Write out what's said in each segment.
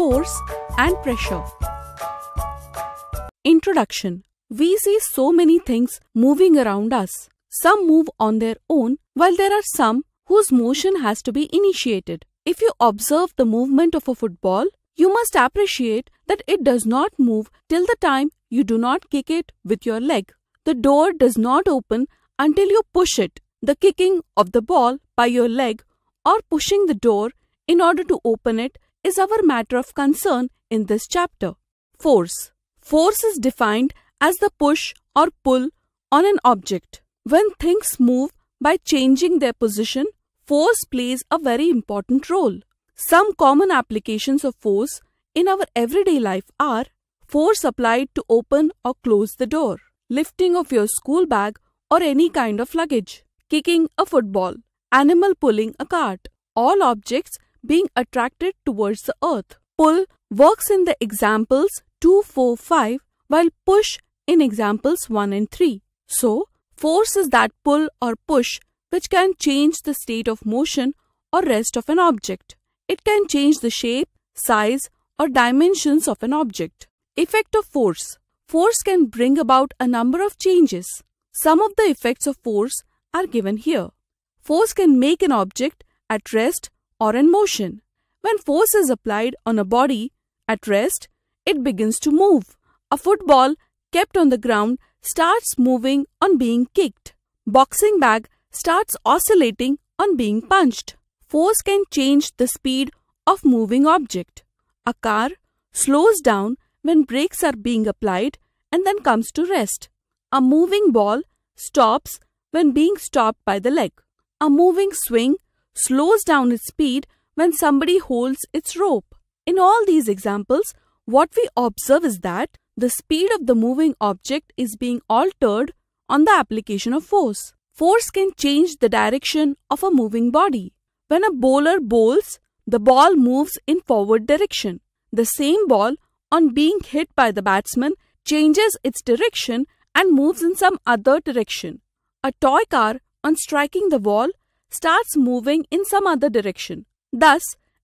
force, and pressure. Introduction We see so many things moving around us. Some move on their own, while there are some whose motion has to be initiated. If you observe the movement of a football, you must appreciate that it does not move till the time you do not kick it with your leg. The door does not open until you push it. The kicking of the ball by your leg or pushing the door in order to open it is our matter of concern in this chapter. Force. Force is defined as the push or pull on an object. When things move by changing their position, force plays a very important role. Some common applications of force in our everyday life are force applied to open or close the door, lifting of your school bag or any kind of luggage, kicking a football, animal pulling a cart. All objects being attracted towards the earth. Pull works in the examples 2, 4, 5 while push in examples 1 and 3. So, force is that pull or push which can change the state of motion or rest of an object. It can change the shape, size or dimensions of an object. Effect of force. Force can bring about a number of changes. Some of the effects of force are given here. Force can make an object at rest or in motion. When force is applied on a body at rest, it begins to move. A football kept on the ground starts moving on being kicked. Boxing bag starts oscillating on being punched. Force can change the speed of moving object. A car slows down when brakes are being applied and then comes to rest. A moving ball stops when being stopped by the leg. A moving swing slows down its speed when somebody holds its rope. In all these examples, what we observe is that the speed of the moving object is being altered on the application of force. Force can change the direction of a moving body. When a bowler bowls, the ball moves in forward direction. The same ball, on being hit by the batsman, changes its direction and moves in some other direction. A toy car, on striking the wall, starts moving in some other direction. Thus,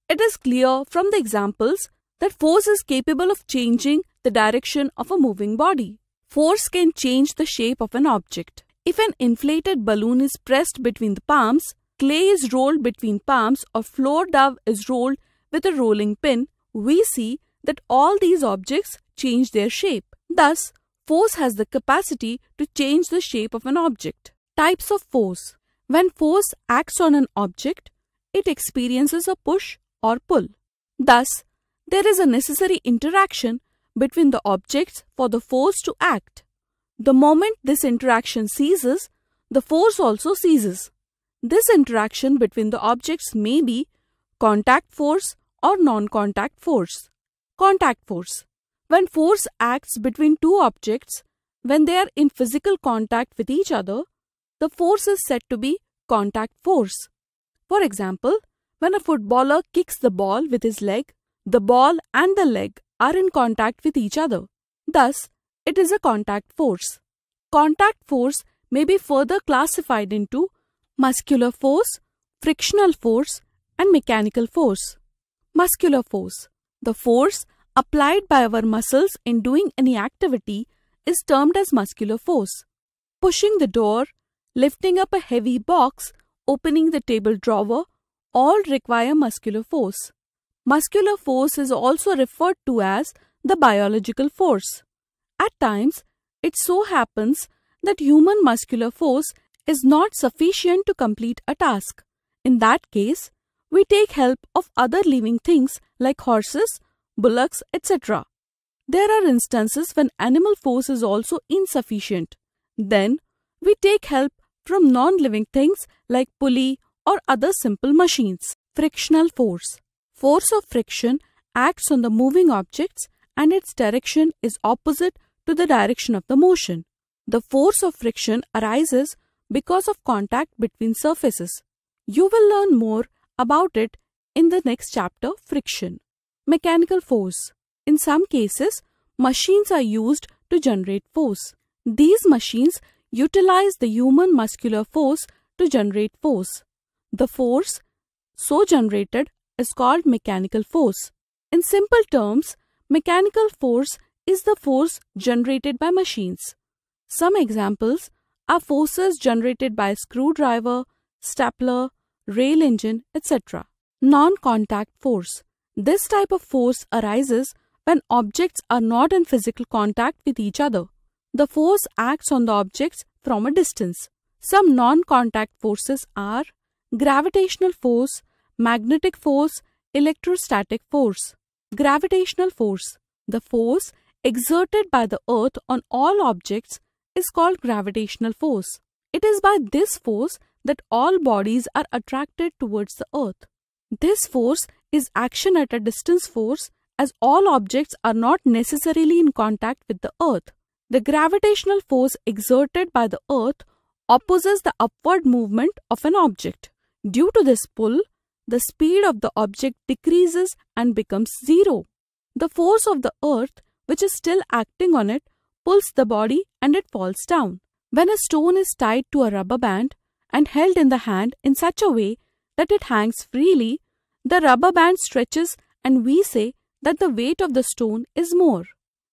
it is clear from the examples that force is capable of changing the direction of a moving body. Force can change the shape of an object. If an inflated balloon is pressed between the palms, clay is rolled between palms or floor dove is rolled with a rolling pin, we see that all these objects change their shape. Thus, force has the capacity to change the shape of an object. Types of force when force acts on an object, it experiences a push or pull. Thus, there is a necessary interaction between the objects for the force to act. The moment this interaction ceases, the force also ceases. This interaction between the objects may be contact force or non-contact force. Contact force. When force acts between two objects, when they are in physical contact with each other, the force is said to be contact force. For example, when a footballer kicks the ball with his leg, the ball and the leg are in contact with each other. Thus, it is a contact force. Contact force may be further classified into muscular force, frictional force, and mechanical force. Muscular force, the force applied by our muscles in doing any activity, is termed as muscular force. Pushing the door, Lifting up a heavy box, opening the table drawer, all require muscular force. Muscular force is also referred to as the biological force. At times, it so happens that human muscular force is not sufficient to complete a task. In that case, we take help of other living things like horses, bullocks, etc. There are instances when animal force is also insufficient. Then, we take help from non-living things like pulley or other simple machines. Frictional force. Force of friction acts on the moving objects and its direction is opposite to the direction of the motion. The force of friction arises because of contact between surfaces. You will learn more about it in the next chapter, Friction. Mechanical force. In some cases, machines are used to generate force. These machines utilize the human muscular force to generate force. The force so generated is called mechanical force. In simple terms, mechanical force is the force generated by machines. Some examples are forces generated by screwdriver, stapler, rail engine, etc. Non-contact force. This type of force arises when objects are not in physical contact with each other. The force acts on the objects from a distance. Some non-contact forces are gravitational force, magnetic force, electrostatic force. Gravitational force. The force exerted by the earth on all objects is called gravitational force. It is by this force that all bodies are attracted towards the earth. This force is action at a distance force as all objects are not necessarily in contact with the earth. The gravitational force exerted by the Earth opposes the upward movement of an object. Due to this pull, the speed of the object decreases and becomes zero. The force of the Earth, which is still acting on it, pulls the body and it falls down. When a stone is tied to a rubber band and held in the hand in such a way that it hangs freely, the rubber band stretches and we say that the weight of the stone is more.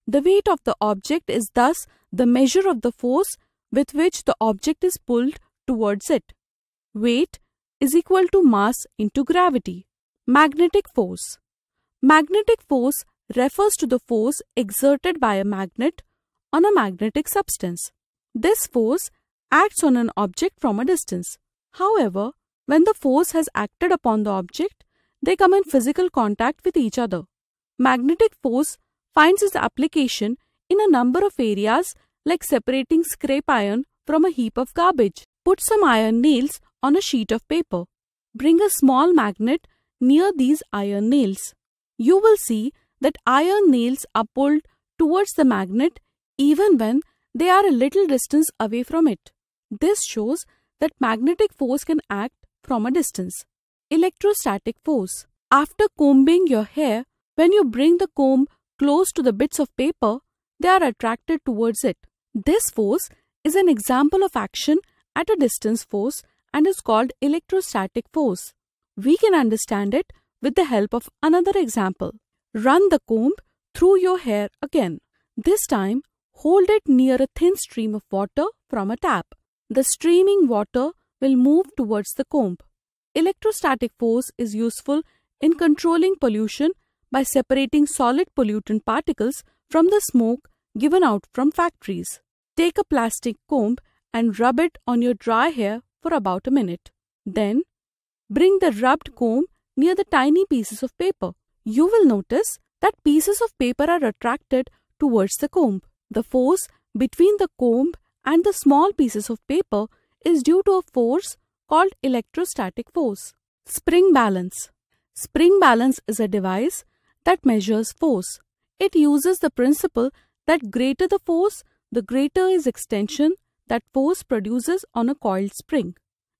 The weight of the object is thus the measure of the force with which the object is pulled towards it. Weight is equal to mass into gravity. Magnetic force. Magnetic force refers to the force exerted by a magnet on a magnetic substance. This force acts on an object from a distance. However, when the force has acted upon the object, they come in physical contact with each other. Magnetic force finds its application in a number of areas like separating scrape iron from a heap of garbage. Put some iron nails on a sheet of paper. Bring a small magnet near these iron nails. You will see that iron nails are pulled towards the magnet even when they are a little distance away from it. This shows that magnetic force can act from a distance. Electrostatic force. After combing your hair, when you bring the comb close to the bits of paper, they are attracted towards it. This force is an example of action at a distance force and is called electrostatic force. We can understand it with the help of another example. Run the comb through your hair again. This time, hold it near a thin stream of water from a tap. The streaming water will move towards the comb. Electrostatic force is useful in controlling pollution by separating solid pollutant particles from the smoke given out from factories. Take a plastic comb and rub it on your dry hair for about a minute. Then, bring the rubbed comb near the tiny pieces of paper. You will notice that pieces of paper are attracted towards the comb. The force between the comb and the small pieces of paper is due to a force called electrostatic force. Spring balance. Spring balance is a device that measures force. It uses the principle that greater the force, the greater is extension that force produces on a coiled spring.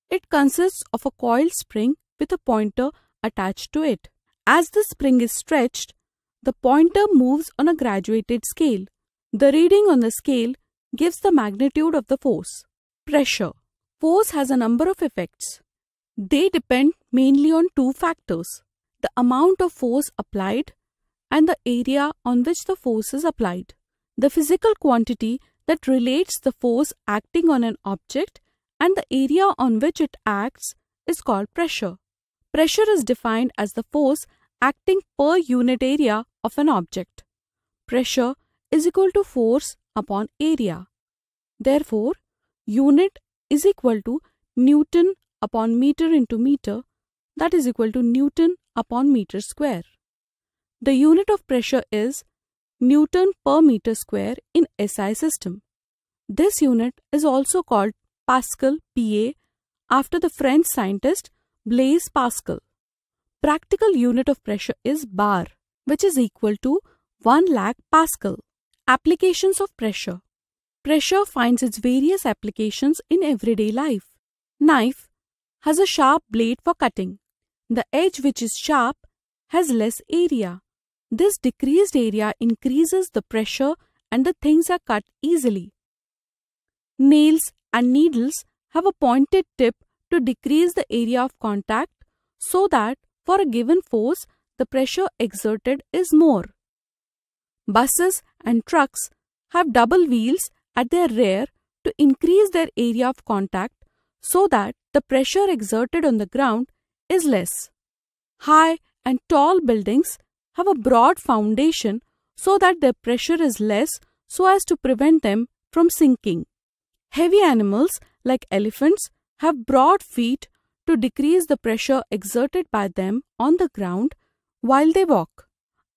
It consists of a coiled spring with a pointer attached to it. As the spring is stretched, the pointer moves on a graduated scale. The reading on the scale gives the magnitude of the force. Pressure. Force has a number of effects. They depend mainly on two factors the amount of force applied and the area on which the force is applied. The physical quantity that relates the force acting on an object and the area on which it acts is called pressure. Pressure is defined as the force acting per unit area of an object. Pressure is equal to force upon area. Therefore, unit is equal to Newton upon meter into meter that is equal to Newton upon meter square. The unit of pressure is Newton per meter square in SI system. This unit is also called Pascal PA after the French scientist Blaise Pascal. Practical unit of pressure is bar which is equal to 1 lakh Pascal. Applications of pressure. Pressure finds its various applications in everyday life. Knife has a sharp blade for cutting. The edge which is sharp has less area. This decreased area increases the pressure and the things are cut easily. Nails and needles have a pointed tip to decrease the area of contact so that for a given force the pressure exerted is more. Buses and trucks have double wheels at their rear to increase their area of contact so that the pressure exerted on the ground is less. High and tall buildings have a broad foundation so that their pressure is less so as to prevent them from sinking. Heavy animals like elephants have broad feet to decrease the pressure exerted by them on the ground while they walk.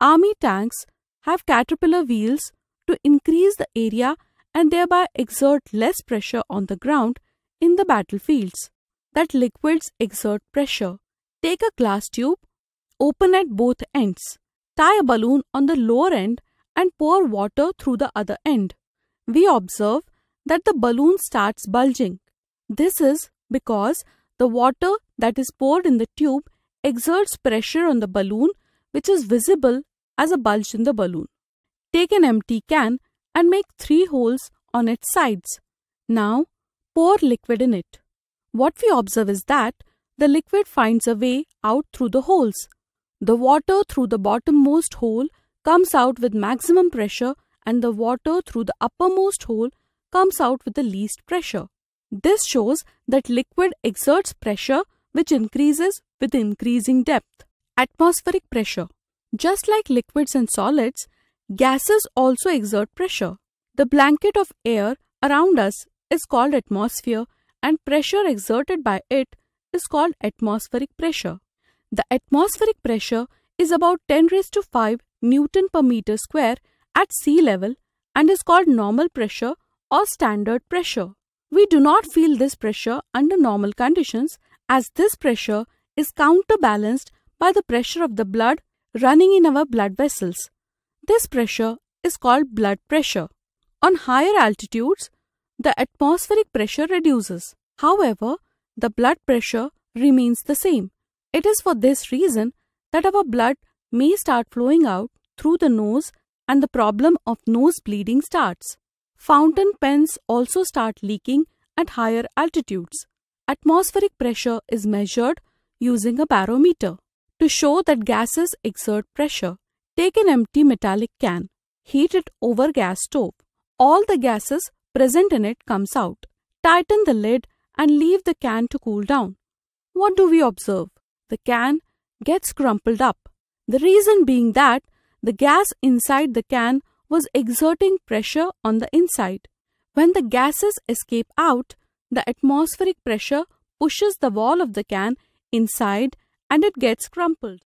Army tanks have caterpillar wheels to increase the area and thereby exert less pressure on the ground in the battlefields. That liquids exert pressure. Take a glass tube, open at both ends tie a balloon on the lower end and pour water through the other end. We observe that the balloon starts bulging. This is because the water that is poured in the tube exerts pressure on the balloon which is visible as a bulge in the balloon. Take an empty can and make three holes on its sides. Now pour liquid in it. What we observe is that the liquid finds a way out through the holes. The water through the bottommost hole comes out with maximum pressure and the water through the uppermost hole comes out with the least pressure. This shows that liquid exerts pressure which increases with increasing depth. Atmospheric pressure. Just like liquids and solids, gases also exert pressure. The blanket of air around us is called atmosphere and pressure exerted by it is called atmospheric pressure. The atmospheric pressure is about 10 raised to 5 Newton per meter square at sea level and is called normal pressure or standard pressure. We do not feel this pressure under normal conditions as this pressure is counterbalanced by the pressure of the blood running in our blood vessels. This pressure is called blood pressure. On higher altitudes, the atmospheric pressure reduces. However, the blood pressure remains the same. It is for this reason that our blood may start flowing out through the nose and the problem of nose bleeding starts. Fountain pens also start leaking at higher altitudes. Atmospheric pressure is measured using a barometer to show that gases exert pressure. Take an empty metallic can, heat it over gas stove. All the gases present in it comes out. Tighten the lid and leave the can to cool down. What do we observe? the can gets crumpled up. The reason being that the gas inside the can was exerting pressure on the inside. When the gases escape out, the atmospheric pressure pushes the wall of the can inside and it gets crumpled.